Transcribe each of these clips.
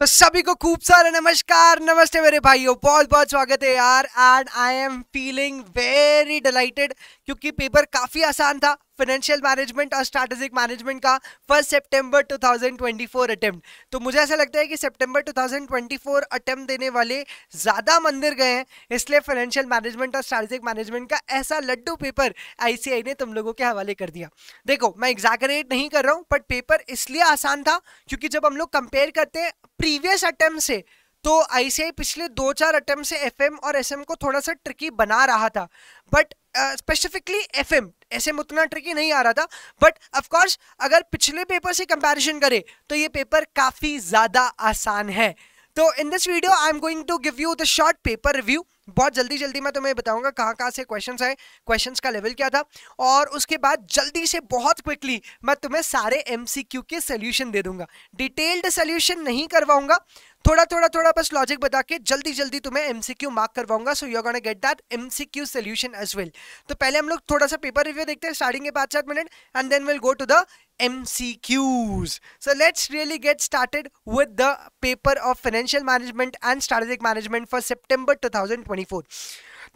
तो सभी को खूब सारा नमस्कार नमस्ते मेरे भाइयों बहुत बहुत स्वागत है यार and I am feeling very delighted क्योंकि पेपर काफ़ी आसान था फाइनेंशियल मैनेजमेंट और स्ट्रैटेजिक मैनेजमेंट का फर्स्ट सितंबर 2024 अटेम्प्ट तो मुझे ऐसा लगता है कि सितंबर 2024 अटेम्प्ट देने वाले ज़्यादा मंदिर गए हैं इसलिए फाइनेंशियल मैनेजमेंट और स्ट्रैटेजिक मैनेजमेंट का ऐसा लड्डू पेपर आईसीआई ने तुम लोगों के हवाले कर दिया देखो मैं एग्जैगरेट नहीं कर रहा हूँ बट पेपर इसलिए आसान था क्योंकि जब हम लोग कंपेयर करते हैं प्रीवियस अटैम्प्ट से तो आईसीआई पिछले दो चार अटैम्प्ट से एफएम और एसएम को थोड़ा सा ट्रिकी बना रहा था बट स्पेसिफिकली एफएम ऐसे में उतना ट्रिकी नहीं आ रहा था बट ऑफकोर्स अगर पिछले पेपर से कंपेरिजन करें तो ये पेपर काफ़ी ज़्यादा आसान है तो in this video I am going to give you the short paper review बहुत जल्दी जल्दी मैं तुम्हें बताऊंगा कहाँ कहाँ से क्वेश्चन आए क्वेश्चन का लेवल क्या था और उसके बाद जल्दी से बहुत क्विकली मैं तुम्हें सारे एम के सोल्यूशन दे दूंगा डिटेल्ड सोल्यूशन नहीं करवाऊंगा थोड़ा थोड़ा थोड़ा बस लॉजिक बता के जल्दी जल्दी तुम्हें एमसीक्यू मार्क करवाऊंगा so you get that MCQ solution as well तो पहले हम लोग थोड़ा सा पेपर रिव्यू देखते हैं स्टार्टिंग के पाँच सात minute and then will go to the MCQs. So let's really get started with the paper of financial management and strategic management for September 2024.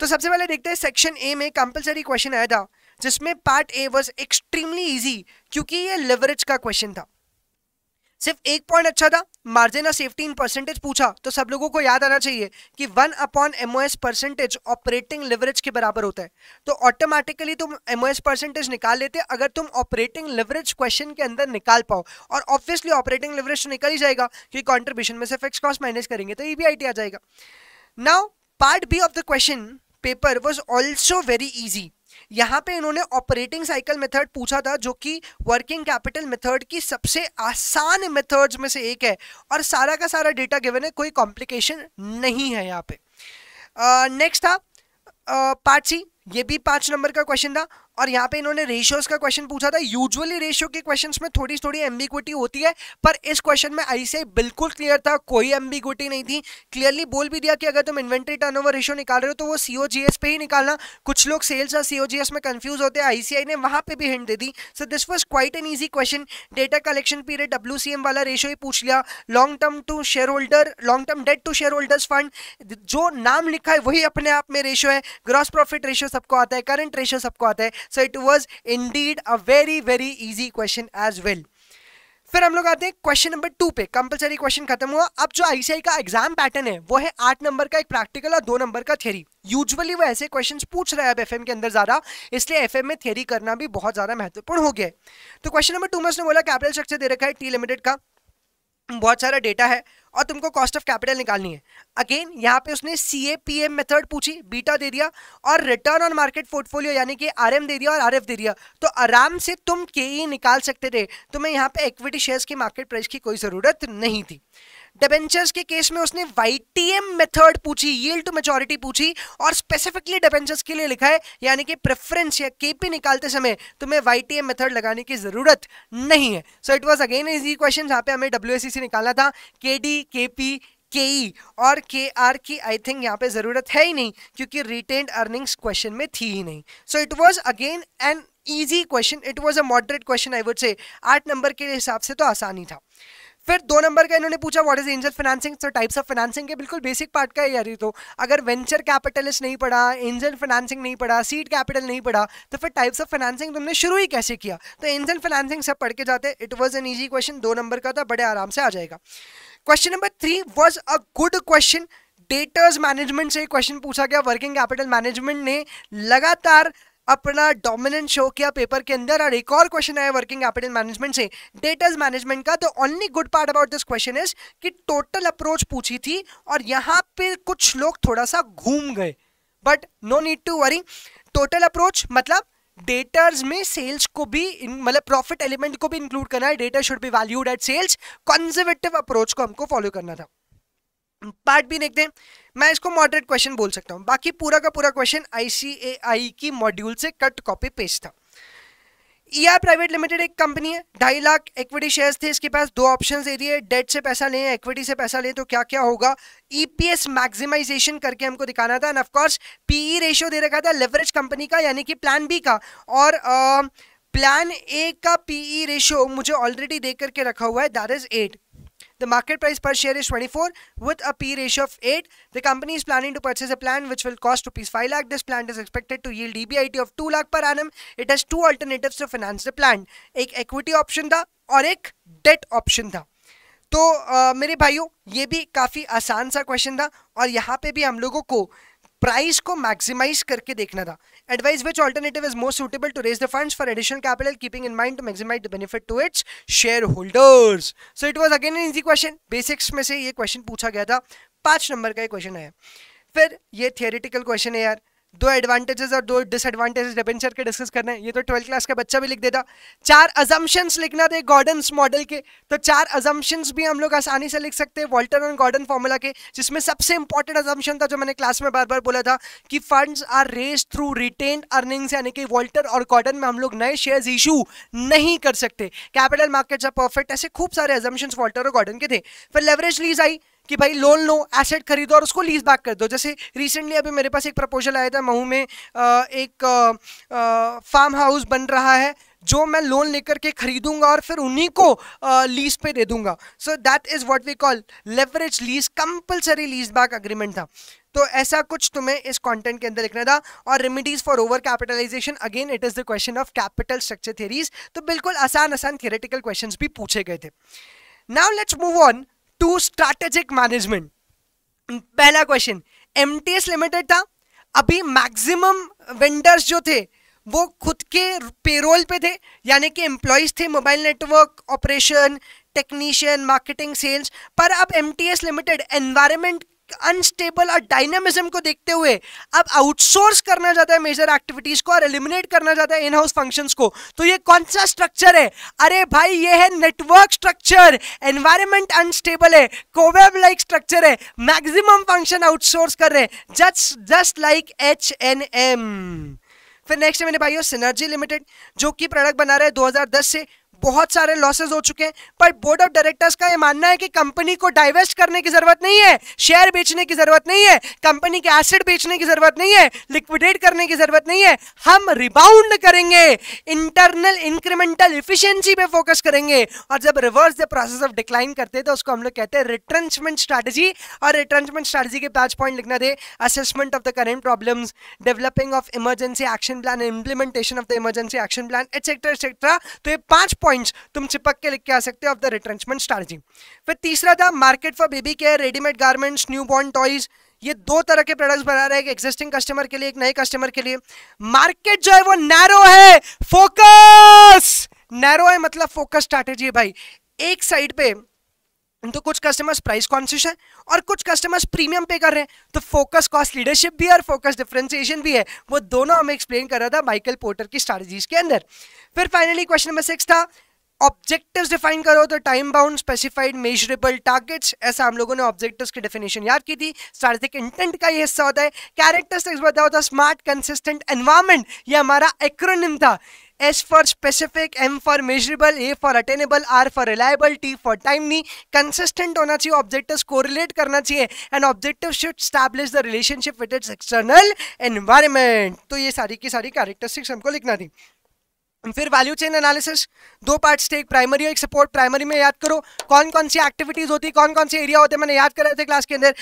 तो सबसे पहले देखते हैं सेक्शन ए में कंपलसरी क्वेश्चन आया था जिसमें part A was extremely easy क्योंकि ये लेवरेज का क्वेश्चन था सिर्फ एक पॉइंट अच्छा था margin of safety in percentage पूछा तो सब लोगों को याद आना चाहिए कि one upon MOS percentage operating leverage के बराबर होता है तो ऑटोमेटिकली तुम एमओएस परसेंटेज निकाल लेते अगर तुम ऑपरेटिंग लिवरेज क्वेश्चन के अंदर निकाल पाओ और ऑब्वियसली ऑपरेटिंग लिवरेज तो निकल ही जाएगा क्योंकि कॉन्ट्रीब्यूशन में से फिक्स कॉस्ट माइनस करेंगे तो ई आ जाएगा now part B of the question paper was also very easy यहाँ पे इन्होंने ऑपरेटिंग साइकिल मेथड पूछा था जो कि वर्किंग कैपिटल मेथड की सबसे आसान मेथड्स में से एक है और सारा का सारा डेटा गिवन है कोई कॉम्प्लिकेशन नहीं है यहाँ पे नेक्स्ट uh, था पार्ट सी ये भी पाँच नंबर का क्वेश्चन था और यहाँ पे इन्होंने रेशियोज का क्वेश्चन पूछा था यूजुअली रेशियो के क्वेश्चन में थोड़ी थोड़ी एम्बिग्विटी होती है पर इस क्वेश्चन में आई बिल्कुल क्लियर था कोई एम्बिग्विटी नहीं थी क्लियरली बोल भी दिया कि अगर तुम इन्वेंट्री ओवर रेशियो निकाल रहे हो तो वो सीओजीएस पे ही निकालना कुछ लोग सेल्स और सीओजीएस में कन्फ्यूज होते हैं आई ने वहाँ पे भी हिंट दे दी so this was quite an easy question data collection period W वाला रेशियो ही पूछ लिया long term to shareholder long term debt to shareholders fund जो नाम लिखा है वही अपने आप में रेशियो है ग्रॉस प्रॉफिट रेशियो सबको आता है करंट रेशियो सबको आता है so it was indeed a very very easy question as well फिर हम लोग आते हैं क्वेश्चन नंबर टू पे कंपलसरी क्वेश्चन खत्म हुआ अब जो आईसीआई का एग्जाम पैटर्न है वो है आठ नंबर का एक प्रैक्टिकल और दो नंबर का थ्योरी यूजुअली वो ऐसे क्वेश्चंस पूछ रहा है अब एफ के अंदर ज़्यादा इसलिए एफएम में थ्योरी करना भी बहुत ज़्यादा महत्वपूर्ण हो गया है तो क्वेश्चन नंबर टू में उसने बोला कैपिटल स्ट्रक्चर दे रखा है टी लिमिटेड का बहुत सारा डेटा है और तुमको कॉस्ट ऑफ कैपिटल निकालनी है अगेन यहाँ पे उसने C A P M method पूछी बीटा दे दिया और रिटर्न ऑन मार्केट पोर्टफोलियो यानी कि आर एम दे दिया और आर एफ दे दिया तो आराम से तुम के ई e निकाल सकते थे तुम्हें यहाँ पे इक्विटी शेयर्स की मार्केट प्राइस की कोई ज़रूरत नहीं थी डिबेंचर्स के केस में उसने वाईटीएम मेथड पूछी यील्ड टू मेचोरिटी पूछी और स्पेसिफिकली डिबेंचर्स के लिए लिखा है यानी कि प्रेफरेंस या केपी निकालते समय तुम्हें वाईटीएम मेथड लगाने की जरूरत नहीं है so it was again easy question जहाँ पे हमें डब्ल्यू निकालना था के डी के पी के ई और के आर की आई थिंक यहाँ पे ज़रूरत है ही नहीं क्योंकि रिटेन्ड अर्निंग्स क्वेश्चन में थी ही नहीं so it was again an easy question it was a moderate question I would say आठ नंबर के हिसाब से तो आसानी था फिर दो नंबर का इन्होंने पूछा what is angel financing so types of financing के बिल्कुल बेसिक पार्ट का ही यार तो अगर वेंचर कैपिटलिस्ट नहीं पढ़ा एंजल फाइनेंसिंग नहीं पढ़ा सीड कैपिटल नहीं पढ़ा तो फिर टाइप्स ऑफ फाइनेंसिंग तुमने शुरू ही कैसे किया तो एंजल फाइनेंसिंग सब पढ़ के जाते it was an easy question दो नंबर का था बड़े आराम से आ जाएगा question number three was a good question debtors management से क्वेश्चन पूछा गया वर्किंग कैपिटल मैनेजमेंट ने लगातार अपना डोमिनेंट शो किया पेपर के अंदर और एक और क्वेश्चन आया वर्किंग कैपिटल मैनेजमेंट से डेटाज मैनेजमेंट का तो only good part about this question is कि टोटल अप्रोच पूछी थी और यहाँ पे कुछ लोग थोड़ा सा घूम गए but no need to worry total approach मतलब डेटर्स में सेल्स को भी मतलब प्रॉफिट एलिमेंट को भी इंक्लूड करना है डेटा should be valued at sales conservative approach को हमको फॉलो करना था पार्ट भी देखते हैं मैं इसको मॉडरेट क्वेश्चन बोल सकता हूँ बाकी पूरा का पूरा क्वेश्चन आईसीएआई की मॉड्यूल से कट कॉपी पेस्ट था ई प्राइवेट लिमिटेड एक कंपनी है ढाई लाख इक्विटी शेयर्स थे इसके पास दो ऑप्शन दे दिए डेट से पैसा लें इक्विटी से पैसा लें तो क्या क्या होगा ईपीएस e मैक्सिमाइजेशन करके हमको दिखाना था एंड ऑफकोर्स पीई रेशियो दे रखा था लेवरेज कंपनी का यानी कि प्लान बी का और आ, प्लान ए का पीई रेशियो e मुझे ऑलरेडी दे करके रखा हुआ है that is at The market price per share is 24 with a P ratio of 8. The company is planning to purchase a plant which will cost rupees 5 lakh. This plant is expected to yield EBIT of 2 lakh per annum. It has two alternatives to finance the plant. एक equity option था और एक debt option था तो आ, मेरे भाइयों ये भी काफ़ी आसान सा क्वेश्चन था और यहाँ पे भी हम लोगों को प्राइस को मैक्सिमाइज करके देखना था advice which alternative is most suitable to raise the funds for additional capital keeping in mind to maximize the benefit to its shareholders so it was again an easy question basics में से ये question पूछा गया था पांच number का ये question है फिर ये थियोरिटिकल क्वेश्चन है यार दो एडवांटेजेस और दो डिसएडवांटेजेस डिबेंचर के डिस्कस करने हैं ये तो ट्वेल्थ क्लास का बच्चा भी लिख देता चार अजम्पन्स लिखना थे गॉर्डन्स मॉडल के तो चार अजम्पन्स भी हम लोग आसानी से लिख सकते हैं वॉल्टर एंड गॉर्डन फॉर्मूला के जिसमें सबसे इंपॉर्टेंट अजम्पन था जो मैंने क्लास में बार बार बोला था कि funds are raise through retain earnings यानी कि वॉल्टर और गॉर्डन में हम लोग नए शेयर इशू नहीं कर सकते कैपिटल मार्केट्स आर परफेक्ट ऐसे खूब सारे एजम्पन्स वॉल्टर और गॉर्डन के थे फिर लेवरेज लीज आई कि भाई लोन लो एसेट खरीदो और उसको लीज बैक कर दो जैसे रिसेंटली अभी मेरे पास एक प्रपोजल आया था महू में एक फार्म हाउस बन रहा है जो मैं लोन लेकर के खरीदूंगा और फिर उन्हीं को लीज पे दे दूंगा so that is what we call leverage lease compulsory lease back agreement था तो ऐसा कुछ तुम्हें इस कंटेंट के अंदर लिखना था और remedies for over capitalization again it is the question of capital structure theories तो बिल्कुल आसान आसान थियरेटिकल क्वेश्चन भी पूछे गए थे now let's move on to strategic management पहला क्वेश्चन एम लिमिटेड था अभी मैक्सिमम वेंडर्स जो थे वो खुद के पेरोल पे थे यानी कि एम्प्लॉयज़ थे mobile network operation technician marketing sales पर अब एम लिमिटेड एनवायरमेंट अनस्टेबल और डायनामिज्म को देखते हुए अब आउटसोर्स करना चाहता है मेजर एक्टिविटीज को और एलिमिनेट करना चाहता है इन हाउस फंक्शन को तो ये कौन सा स्ट्रक्चर है अरे भाई ये है नेटवर्क स्ट्रक्चर एनवायरमेंट अनस्टेबल है कोवेब लाइक स्ट्रक्चर है मैक्सिमम फंक्शन आउटसोर्स कर रहे हैं just just like H N M फिर नेक्स्ट है मेरे भाई सिनर्जी लिमिटेड जो कि प्रोडक्ट बना रहे हैं 2010 से बहुत सारे लॉसेज हो चुके हैं पर बोर्ड ऑफ डायरेक्टर्स का यह मानना है कि कंपनी को डाइवेस्ट करने की जरूरत नहीं है शेयर बेचने की जरूरत नहीं है कंपनी के एसेट बेचने की जरूरत नहीं है लिक्विडेट करने की जरूरत नहीं है हम रिबाउंड करेंगे इंटरनल इंक्रीमेंटल इफिशियंसी पे फोकस करेंगे और जब reverse the process of decline करते हैं तो उसको हम लोग कहते हैं रिट्रेंचमेंट स्ट्रैटेजी और रिट्रेंचमेंट स्ट्रैटेजी के पांच पॉइंट लिखना the assessment of the current problem developing of emergency action plan implementation of the emergency action plan etcetera etcetera तो ये पांच पॉइंट पॉइंट्स तुम चिपक के लिख के आ सकते हो ऑफ द रिट्रेंचमेंट स्ट्रैटेजी फिर तीसरा था market for baby care readymade garments newborn toys ये दो तरह के प्रोडक्ट्स बना रहे हैं एग्जिस्टिंग कस्टमर के लिए एक नए कस्टमर के लिए मार्केट जो है वो नैरो है फोकस नैरो है मतलब फोकस स्ट्रैटेजी है भाई एक साइड पे तो कुछ कस्टमर्स प्राइस कॉन्शियस है और कुछ कस्टमर्स प्रीमियम पे कर रहे हैं तो फोकस कॉस्ट लीडरशिप भी है और फोकस डिफ्रेंसिएशन भी है वो दोनों हमें एक्सप्लेन कर रहा था माइकल पोर्टर की स्ट्रैटेजीज के अंदर फिर फाइनली क्वेश्चन नंबर सिक्स था ऑब्जेक्टिव्स डिफाइन करो तो time bound specified measurable targets ऐसा हम लोगों ने ऑब्जेक्टिव्स की डेफिनेशन याद की थी स्ट्रेटेजिक इंटेंट का ये हिस्सा होता है कैरेक्टर्स बताओ था स्मार्ट कंसिस्टेंट एनवायरमेंट ये हमारा एक्रोनिम था for specific M for measurable A for attainable R for for T for time timely. Consistent होना चाहिए ऑब्जेक्टिव रिलेट करना चाहिए and objective should establish the relationship with its external environment तो ये सारी की सारी कैरेक्टरिस्टिक्स हमको लिखना थी फिर वैल्यू चेन एनालिसिस दो पार्ट्स थे एक प्राइमरी और एक सपोर्ट प्राइमरी में याद करो कौन कौन सी एक्टिविटीज होती कौन कौन से एरिया होते मैंने याद कराए थे क्लास के अंदर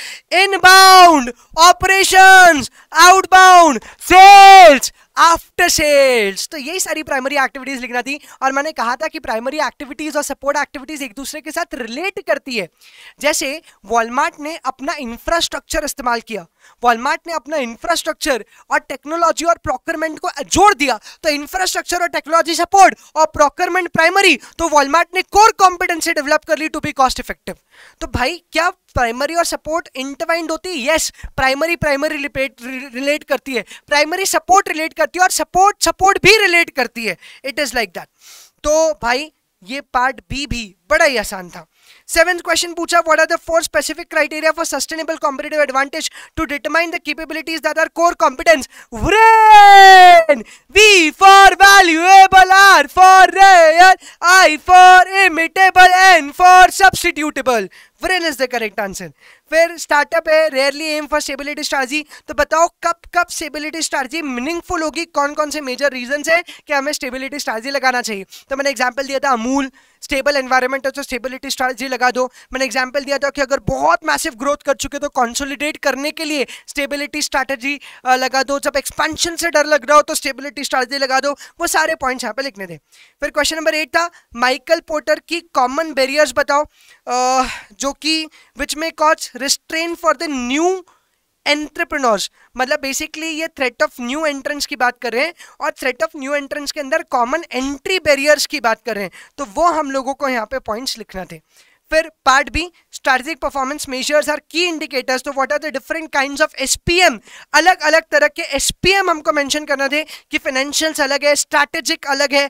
inbound operations outbound sales after sales तो यही सारी प्राइमरी एक्टिविटीज लिखना थी और मैंने कहा था कि प्राइमरी एक्टिविटीज और सपोर्ट एक्टिविटीज एक दूसरे के साथ रिलेट करती है जैसे वॉलमार्ट ने अपना इंफ्रास्ट्रक्चर इस्तेमाल किया वॉलमार्ट ने अपना इंफ्रास्ट्रक्चर और टेक्नोलॉजी और प्रोक्योरमेंट को जोड़ दिया तो इंफ्रास्ट्रक्चर और टेक्नोलॉजी सपोर्ट और प्रोक्योरमेंट प्राइमरी तो वॉलमार्ट ने कोर कॉम्पिटेंसी डेवलप कर ली टू बी कॉस्ट इफेक्टिव तो भाई क्या प्राइमरी और सपोर्ट इंटरवाइंड होती है यस प्राइमरी प्राइमरी रिलेट करती है प्राइमरी सपोर्ट रिलेट करती है और सपोर्ट सपोर्ट भी रिलेट करती है इट इज़ लाइक दैट तो भाई ये पार्ट बी भी बड़ा ही आसान था Seventh question pucha, what are the four specific criteria for sustainable competitive advantage to determine the capabilities that are core competence? Brain! V for valuable, R for rare, I for imitable, N for substitutable. Brain is the correct answer. फिर startup है rarely M for stability strategy तो बताओ कब कब stability strategy meaningful होगी कौन कौन से मेजर रीजन है कि हमें स्टेबिलिटी स्ट्रेटजी लगाना चाहिए तो मैंने एग्जाम्पल दिया था अमूल स्टेबल एनवायरमेंट है तो स्टेबिलिटी स्ट्रेटजी लगा दो मैंने एग्जाम्पल दिया था कि अगर बहुत मैसिव ग्रोथ कर चुके तो कॉन्सोलिडेट करने के लिए स्टेबिलिटी स्ट्रेटजी लगा दो जब एक्सपेंशन से डर लग रहा हो तो स्टेबिलिटी स्ट्रेटजी लगा दो वो सारे पॉइंट्स यहाँ पे लिखने थे फिर क्वेश्चन नंबर एट था माइकल पोर्टर की कॉमन बैरियर्स बताओ जो कि विच में cause restrain for the new entrepreneurs मतलब बेसिकली ये थ्रेट ऑफ न्यू एंट्रेंस की बात कर रहे हैं और थ्रेट ऑफ न्यू एंट्रेंस के अंदर कॉमन एंट्री बैरियर्स की बात कर रहे हैं तो वो हम लोगों को यहाँ पे पॉइंट्स लिखना थे फिर part B strategic performance measures are key indicators तो what are the different kinds of SPM अलग अलग तरह के एसपीएम हमको मेंशन करना थे कि फाइनेंशियल्स अलग है स्ट्रैटेजिक अलग है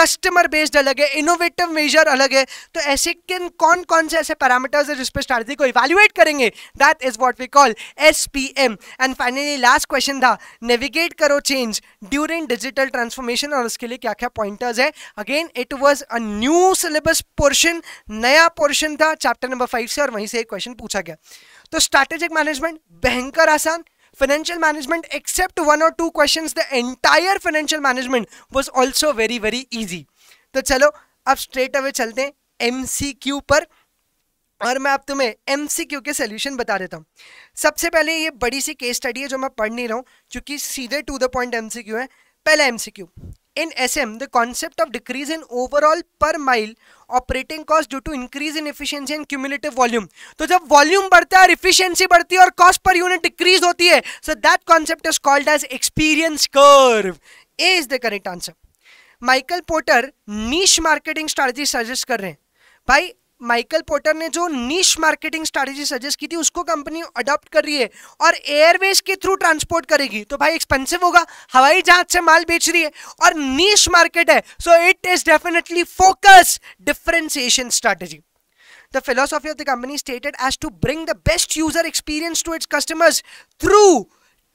कस्टमर बेस्ड अलग है इनोवेटिव मेजर अलग है तो ऐसे किन कौन कौन से ऐसे पैरामीटर्स है जिस पर स्ट्रैटेजी को इवेल्युएट करेंगे that is what we call S and finally last question था नेविगेट करो चेंज ड्यूरिंग डिजिटल ट्रांसफॉर्मेशन और उसके लिए क्या क्या पॉइंटर्स है again it was a new syllabus portion नया पोर्शन था चैप्टर नंबर फाइव से और वहीं से एक क्वेश्चन पूछा गया तो स्ट्रैटेजिक मैनेजमेंट भयंकर आसान फाइनेंशियल मैनेजमेंट एक्सेप्ट वन और two question the entire financial management was also very very easy तो चलो अब स्ट्रेट अवे चलते हैं एम पर और मैं अब तुम्हें एम सी क्यू के सोल्यूशन बता देता हूँ सबसे पहले ये बड़ी सी केस स्टडी है जो मैं पढ़ नहीं रहा हूँ क्योंकि सीधे to the point M C Q है पहला M C Q In SM, the concept of decrease in overall per mile operating cost due to increase in efficiency and cumulative volume तो जब वॉल्यूम बढ़ता है और इफिशियंसी बढ़ती है और कॉस्ट पर यूनिट डिक्रीज होती है so that concept is called as experience curve A is the correct answer Michael Porter niche marketing strategy suggest कर रहे हैं भाई माइकल पोटर ने जो नीच मार्केटिंग स्ट्रेटेजी सजेस्ट की थी उसको कंपनी अडॉप्ट कर रही है और एयरवेज के थ्रू ट्रांसपोर्ट करेगी तो भाई एक्सपेंसिव होगा हवाई जहाज से माल बेच रही है और नीच मार्केट है so it is definitely focus differentiation strategy the philosophy of the company stated as to bring the best user experience to its customers through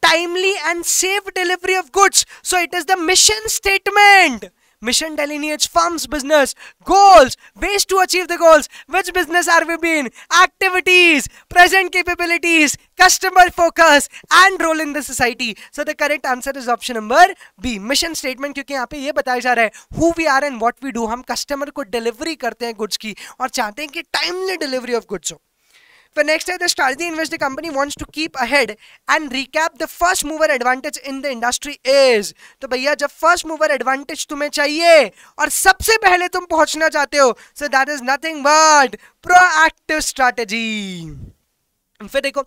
timely and safe delivery of goods so it is the mission statement Mission delineates firm's business, goals, ways to achieve the goals, which business are we in, activities, present capabilities, customer focus, and role in the society. So the correct answer is option number B. Mission statement क्योंकि यहाँ पे ये बताया जा रहा है who we are and what we do. हम customer को डिलीवरी करते हैं गुड्स की और चाहते हैं कि टाइमली डिलीवरी ऑफ गुड्स हो The next year, the strategy in which the company wants to keep ahead and recap the first mover advantage in the industry is. तो भैया जब first mover advantage तुम्हें चाहिए और सबसे पहले तुम पहुंचना चाहते हो so that is nothing but proactive strategy. फिर देखो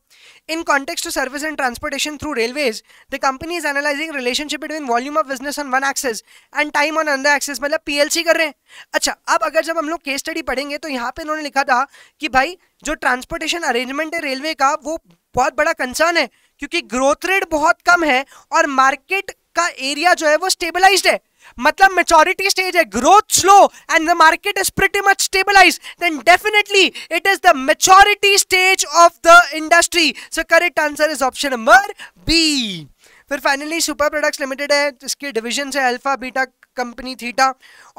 in context to service and transportation through railways the company is analysing relationship between volume of business on one axis and time on other axis मतलब PLC कर रहे हैं अच्छा अब अगर जब हम लोग केस स्टडी पढ़ेंगे तो यहाँ पे इन्होंने लिखा था कि भाई जो ट्रांसपोर्टेशन अरेंजमेंट है रेलवे का वो बहुत बड़ा कंसर्न है क्योंकि ग्रोथ रेट बहुत कम है और मार्केट का एरिया जो है वो स्टेबलाइज्ड है मतलब maturity stage है growth slow and the market is pretty much stabilized then definitely it is the maturity stage of the industry so correct answer is option number B फिर finally super products limited है इसके division है alpha beta company theta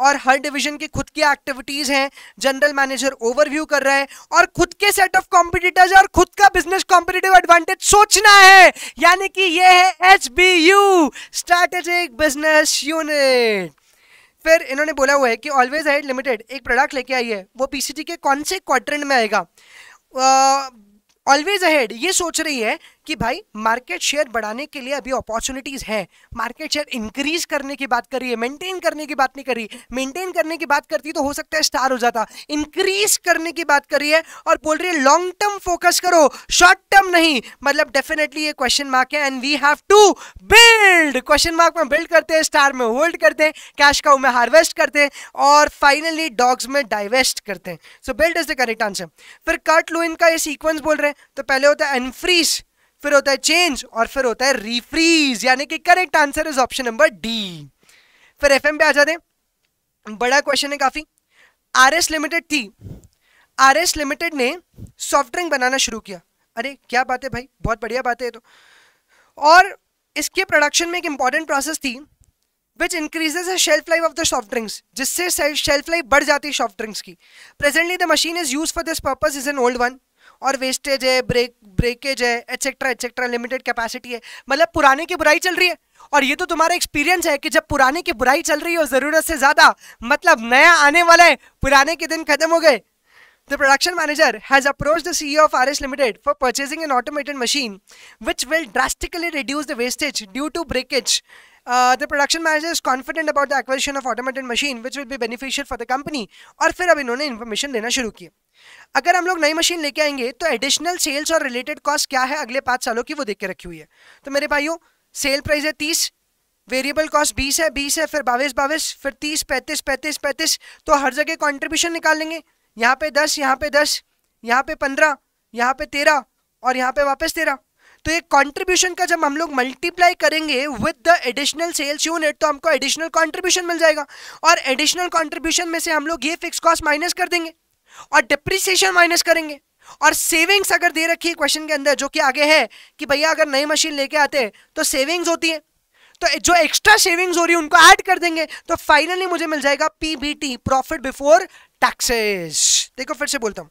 और हर division की खुद की activities हैं general manager overview कर रहा है और खुद के सेट ऑफ कॉम्पिटिटर्स और खुद का बिजनेस कॉम्पिटेटिव एडवांटेज सोचना है यानी कि ये है H B U strategic business unit फिर इन्होंने बोला हुआ है कि ऑलवेज हाइट लिमिटेड एक प्रोडक्ट लेके आई है वो पीसीटी के कौन से क्वार्टर में आएगा ऑलवेज uh, अहेड ये सोच रही है कि भाई मार्केट शेयर बढ़ाने के लिए अभी अपॉर्चुनिटीज़ हैं मार्केट शेयर इंक्रीज करने की बात करिए मेंटेन करने की बात नहीं करी मेंटेन करने की बात करती तो हो सकता है स्टार हो जाता इंक्रीज करने की बात करी है और बोल रही है लॉन्ग टर्म फोकस करो शॉर्ट टर्म नहीं मतलब डेफिनेटली ये क्वेश्चन मार्क है and we have to build question mark में बिल्ड करते हैं स्टार में होल्ड करते हैं कैश काउ में हार्वेस्ट करते हैं और फाइनली डॉग्स में डाइवेस्ट करते हैं so build is the correct answer फिर कर्ट लुइन का ये सीक्वेंस बोल रहे हैं तो पहले होता है एनफ्रीज फिर होता है चेंज और फिर होता है रिफ्रीज यानी कि correct answer is option number D फिर एफ पे आ जाते हैं बड़ा क्वेश्चन है काफ़ी आर एस लिमिटेड थी आर एस लिमिटेड ने सॉफ्ट ड्रिंक बनाना शुरू किया अरे क्या बात है भाई बहुत बढ़िया बात है तो और इसके प्रोडक्शन में एक इंपॉर्टेंट प्रोसेस थी which increases shelf life of the soft drinks जिससे शेल्फ लाइफ बढ़ जाती है सॉफ्ट ड्रिंक्स की presently the machine is use for this purpose is an old one और वेस्टेज है ब्रेक ब्रेकेज है एक्सेट्रा एक्सेट्रा लिमिटेड कैपेसिटी है मतलब पुराने की बुराई चल रही है और ये तो तुम्हारा एक्सपीरियंस है कि जब पुराने की बुराई चल रही हो जरूरत से ज्यादा मतलब नया आने वाला है पुराने के दिन खत्म हो गए the production manager has approach the CEO of R S limited for purchasing an automated machine which will drastically reduce the wastage due to breakage the production manager is confident about the acquisition of automated machine which will be beneficial for the company और फिर अब इन्होंने information देना शुरू किया अगर हम लोग नई मशीन लेके आएंगे तो एडिशनल सेल्स और रिलेटेड कॉस्ट क्या है अगले पाँच सालों की वो देख के रखी हुई है तो मेरे भाइयों सेल प्राइस है तीस वेरिएबल कॉस्ट बीस है बीस है फिर बाईस बाईस फिर तीस पैंतीस पैंतीस पैंतीस तो हर जगह कॉन्ट्रीब्यूशन निकाल लेंगे यहाँ पे दस यहाँ पे दस यहाँ पे पंद्रह यहाँ पे तेरह और यहाँ पे वापस तेरह तो ये कॉन्ट्रीब्यूशन का जब हम लोग मल्टीप्लाई करेंगे with the additional sales unit तो हमको एडिशनल कॉन्ट्रीब्यूशन मिल जाएगा और एडिशनल कॉन्ट्रीब्यूशन में से हम लोग ये फिक्स कॉस्ट माइनस कर देंगे और डिप्रिसिएशन माइनस करेंगे और सेविंग्स अगर दे रखी है क्वेश्चन के अंदर जो कि आगे है कि भैया अगर नई मशीन लेके आते हैं तो सेविंग्स होती है तो जो एक्स्ट्रा सेविंग्स हो रही है उनको ऐड कर देंगे तो फाइनली मुझे मिल जाएगा पीबीटी प्रॉफिट बिफोर टैक्सेस देखो फिर से बोलता हूं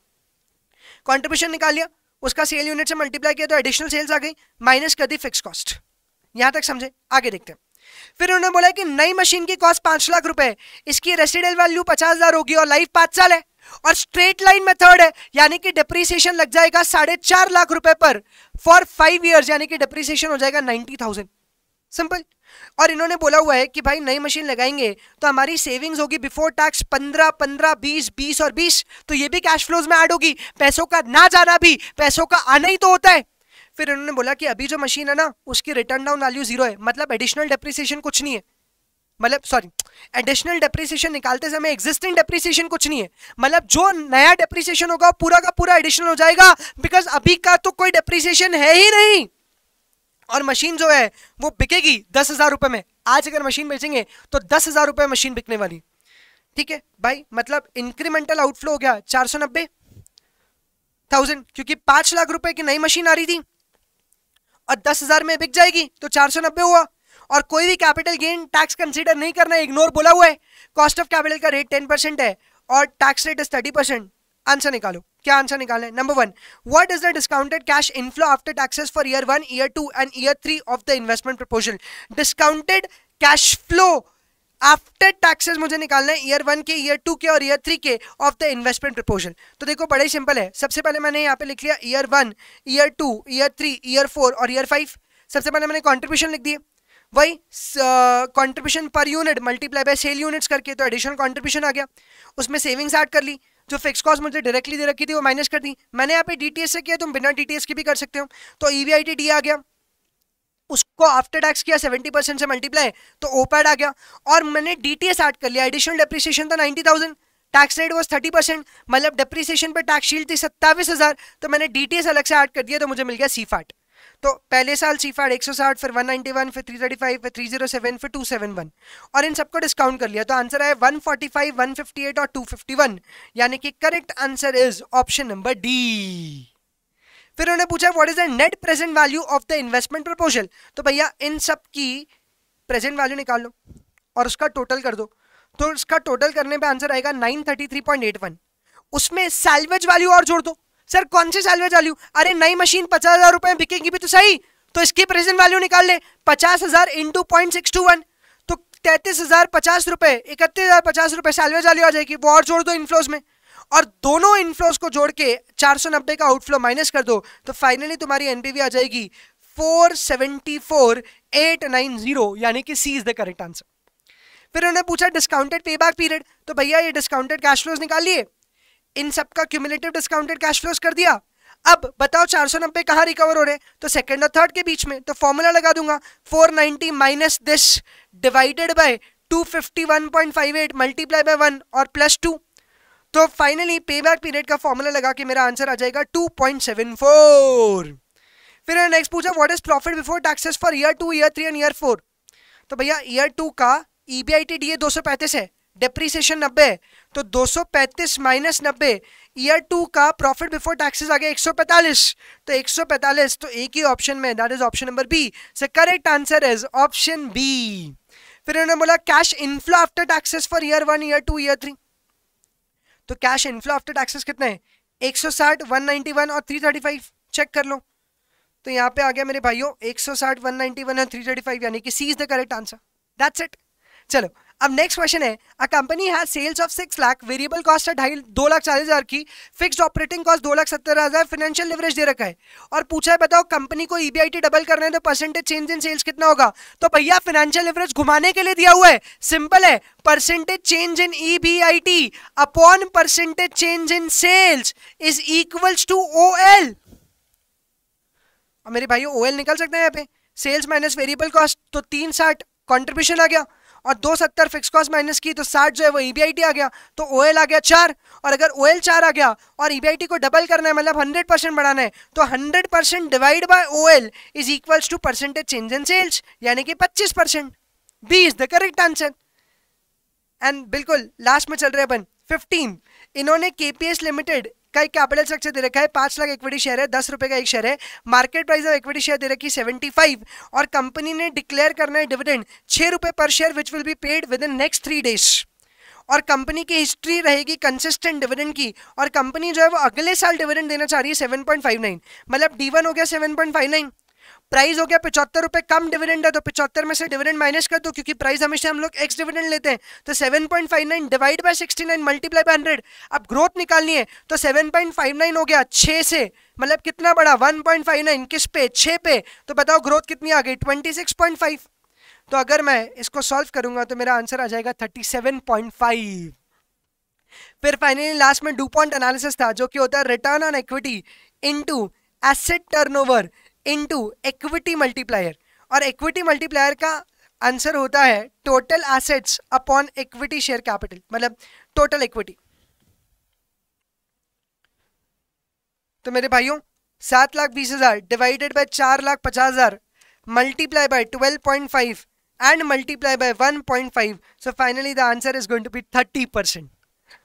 कॉन्ट्रीब्यूशन निकाल लिया उसका सेल यूनिट से मल्टीप्लाई किया तो एडिशनल सेल्स आ गई माइनस कर दी फिक्स कॉस्ट यहां तक समझे आगे देखते हैं फिर उन्होंने बोला कि नई मशीन की कॉस्ट पांच लाख रुपए इसकी रेसिडल वैल्यू पचास हजार होगी और लाइफ पांच साल है और स्ट्रेट लाइन मेथड है यानी कि डिप्रिसिएशन लग जाएगा साढ़े चार लाख रुपए पर फॉर फाइव ईयर्स यानी कि डिप्रिसिएशन हो जाएगा नाइन्टी थाउजेंड सिंपल और इन्होंने बोला हुआ है कि भाई नई मशीन लगाएंगे तो हमारी सेविंग्स होगी बिफोर टैक्स पंद्रह पंद्रह बीस बीस और बीस तो ये भी कैश फ्लोज में ऐड होगी पैसों का ना जाना भी पैसों का आना ही तो होता है फिर इन्होंने बोला कि अभी जो मशीन है ना उसकी रिटर्न डाउन वैल्यू जीरो है मतलब एडिशनल डिप्रिसिएशन कुछ नहीं है मतलब सॉरी एडिशनल डेप्रिसिएशन निकालते समय एग्जिस्टिंग डेप्रिसिएशन कुछ नहीं है मतलब जो नया डेप्रिसिएशन होगा पूरा का पूरा एडिशनल हो जाएगा बिकॉज अभी का तो कोई डेप्रिसिएशन है ही नहीं और मशीन जो है वो बिकेगी दस हज़ार रुपए में आज अगर मशीन बेचेंगे तो दस हज़ार रुपए मशीन बिकने वाली ठीक है भाई मतलब इंक्रीमेंटल आउटफ्लो हो गया चार सौ नब्बे थाउजेंड क्योंकि पांच लाख रुपए की नई मशीन आ रही थी और दस हज़ार में बिक जाएगी तो चार सौ नब्बे हुआ और कोई भी कैपिटल गेन टैक्स कंसिडर नहीं करना इग्नोर बोला हुआ है कॉस्ट ऑफ कैपिटल का रेट टेन परसेंट है और tax rate is thirty percent answer निकालो क्या आंसर निकालना है number one what is the discounted cash inflow after taxes for year one year two and year three of the investment proposal discounted cash flow after taxes मुझे निकालना है year one के year two के और year three के of the investment proposal तो देखो बड़े ही सिंपल है सबसे पहले मैंने यहाँ पे लिख लिया year one year two year three year four और ईयर फाइव सबसे पहले मैंने कॉन्ट्रीब्यूशन लिख दिए वही contribution per unit multiply by sale units करके तो एडिशनल कंट्रीब्यूशन आ गया उसमें सेविंग्स ऐड कर ली जो फिक्स कॉस्ट मुझे डायरेक्टली दे रखी थी वो माइनस कर दी मैंने यहाँ पे डीटीएस से किया तुम बिना डीटीएस के भी कर सकते हो तो ईवीआईटी e डी आ गया उसको आफ्टर टैक्स किया सेवेंटी परसेंट से मल्टीप्लाई तो ओपैड आ गया और मैंने डीटीएस ऐड कर लिया एडिशनल डेप्रिसिएशन था ninety thousand tax rate was thirty percent मतलब डेप्रिसिएशन पर टैक्स शील्ड थी सत्ताईस हज़ार तो मैंने डीटीएस अलग से ऐड कर दिया तो मुझे मिल गया सी फैट तो पहले साल सी फाइड एक सौ साठ फिर वन नाइन्टी वन फिर थ्री थर्टी फाइव फिर थ्री जीरो सेवन फिर टू सेवन वन और इन सबको डिस्काउंट कर लिया तो आंसर है one forty five one fifty eight और टू फिफ्टी वन यानी कि correct answer is option number D फिर उन्होंने पूछा what is the net present value of the investment proposal तो भैया इन सब की प्रेजेंट वैल्यू निकाल लो और उसका टोटल कर दो तो उसका टोटल करने पे आंसर आएगा nine thirty three point eight one उसमें सैलवेज वैल्यू और जोड़ दो सर कौन से साल में चालू अरे नई मशीन पचास हजार रुपये में बिकेगी भी तो सही तो इसकी प्रेजेंट वैल्यू निकाल ले पचास हजार into point six two one तो तैंतीस हजार पचास रुपये इकतीस हजार पचास रुपये सैलवेज वैल्यू आ जाएगी वो और जोड़ दो इनफ्लोज में और दोनों इन्फ्लोज को जोड़ के चार सौ नब्बे का आउटफ्लो माइनस कर दो तो फाइनली तुम्हारी एनपीवी आ जाएगी four seventy four eight nine zero यानी कि C is the correct answer फिर उन्होंने पूछा डिस्काउंटेड पे बैक पीरियड तो भैया ये डिस्काउंटेड कैश फ्लोज निकाल लिए इन सब का क्यूमुलेटिव डिस्काउंटेड कैश फ्लोज कर दिया अब बताओ चार सौ नब्बे कहाँ रिकवर हो रहे तो सेकेंड और थर्ड के बीच में तो फॉर्मूला लगा दूंगा four ninety minus this divided by two fifty one point five eight multiply by one और प्लस टू तो फाइनली पे बैक पीरियड का फॉर्मूला लगा के मेरा आंसर आ जाएगा टू पॉइंट सेवन फोर फिर नेक्स्ट पूछा what is profit before taxes for year two year three and year four तो भैया ईयर टू का E B I T D A दो सौ पैंतीस है डेप्रीसिएशन नब्बे तो 235 माइनस नब्बे ईयर टू का प्रॉफिट बिफोर टैक्सेस आ गया 145 तो 145 तो एक ही ऑप्शन में that is option number B so correct answer is option B फिर उन्होंने बोला cash inflow after taxes for year one year two year three तो कैश इनफ्लो आफ्टर टैक्सेस कितने हैं 160, 191 और 335 चेक कर लो तो यहाँ पे आ गया मेरे भाइयों 160, 191 और 335 यानी कि C is the correct answer that's it चलो अब नेक्स्ट क्वेश्चन है a company has sales of six lakh variable cost है ढाई दो लाख चालीस हज़ार की फिक्स ऑपरेटिंग कॉस्ट दो लाख सत्तर हज़ार फाइनेंशियल लिवरेज दे रखा है और पूछा है बताओ कंपनी को ईबीआईटी e डबल करना है तो परसेंटेज चेंज इन सेल्स कितना होगा तो भैया फाइनेंशियल लिवरेज घुमाने के लिए दिया हुआ है सिंपल है percentage change in EBIT upon percentage change in sales is equals to O L मेरे भाई ओ निकल सकते हैं यहाँ पे सेल्स माइनस वेरिएबल कॉस्ट तो तीन साठ कॉन्ट्रीब्यूशन आ गया और दो सत्तर फिक्स कॉस्ट माइनस की तो साठ जो है वो ई e आ गया तो ओ आ गया चार और अगर ओ चार आ गया और ई e को डबल करना है मतलब हंड्रेड परसेंट बढ़ाना है तो hundred percent divide by O L is equals to percentage change in sales यानी कि पच्चीस percent B is the correct answer and बिल्कुल लास्ट में चल रहे अपन फिफ्टीन इन्होंने के लिमिटेड का एक कैपिटल स्ट्रक्चर दे रखा है पांच लाख इक्विटी शेयर है दस रुपए का एक शेयर है market price of equity share दे रखी सेवेंटी फाइव और कंपनी ने डिक्लेयर करना है डिविडेंड छह रुपए per share which will be paid within next three days और कंपनी की हिस्ट्री रहेगी कंसिस्टेंट डिविडेंड की और कंपनी जो है वो अगले साल डिविडेंड देना चाह रही है सेवन पॉइंट फाइव नाइन मतलब डी वन हो गया seven point five nine price हो गया पिछहत्तर रुपये कम डिविडेंड है तो पिछहत्तर में से डिविडेंड माइनस कर दो क्योंकि प्राइस हमेशा हम लोग एक्स डिविडेंड लेते हैं तो seven point five nine divide by sixty nine multiply by hundred अब ग्रोथ निकालनी है तो सेवन पॉइंट फाइव नाइन हो गया छः से मतलब कितना बड़ा वन पॉइंट फाइव नाइन किस पे छः पे तो बताओ ग्रोथ कितनी आ गई ट्वेंटी सिक्स पॉइंट फाइव तो अगर मैं इसको सॉल्व करूंगा तो मेरा आंसर आ जाएगा थर्टी सेवन पॉइंट फाइव फिर फाइनली लास्ट में डू पॉइंट एनालिसिस था जो कि होता है return on equity into asset turnover into equity multiplier और इक्विटी मल्टीप्लायर का आंसर होता है total assets upon equity share capital मतलब टोटल इक्विटी तो मेरे भाइयों सात लाख बीस हजार डिवाइडेड बाय चार लाख पचास हजार multiply by twelve multiply by 12.5 and multiply point five so finally the answer is going to be 30 percent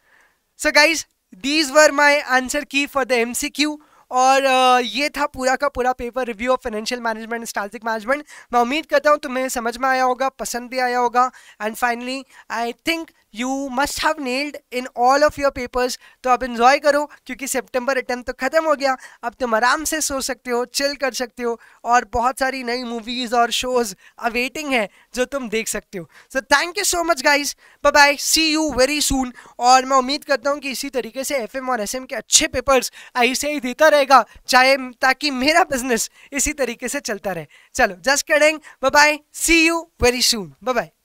so guys these were my answer key for the Q और ये था पूरा का पूरा paper review of financial management strategic management मैं उम्मीद करता हूँ तुम्हें समझ में आया होगा पसंद भी आया होगा and finally I think you must have nailed in all of your papers तो आप इन्जॉय करो क्योंकि सेप्टेम्बर अटेम्प्ट तो ख़त्म हो गया अब तुम आराम से सो सकते हो चिल कर सकते हो और बहुत सारी नई मूवीज़ और शोज़ अवेटिंग है जो तुम देख सकते हो so thank you so much guys bye bye see you very soon और मैं उम्मीद करता हूँ कि इसी तरीके से एफ एम और एस एम के अच्छे पेपर्स ऐसे ही देता रहेगा चाहे ताकि मेरा बिजनेस इसी तरीके से चलता रहे चलो जस्ट कैडेंग bye bye see you very soon bye bye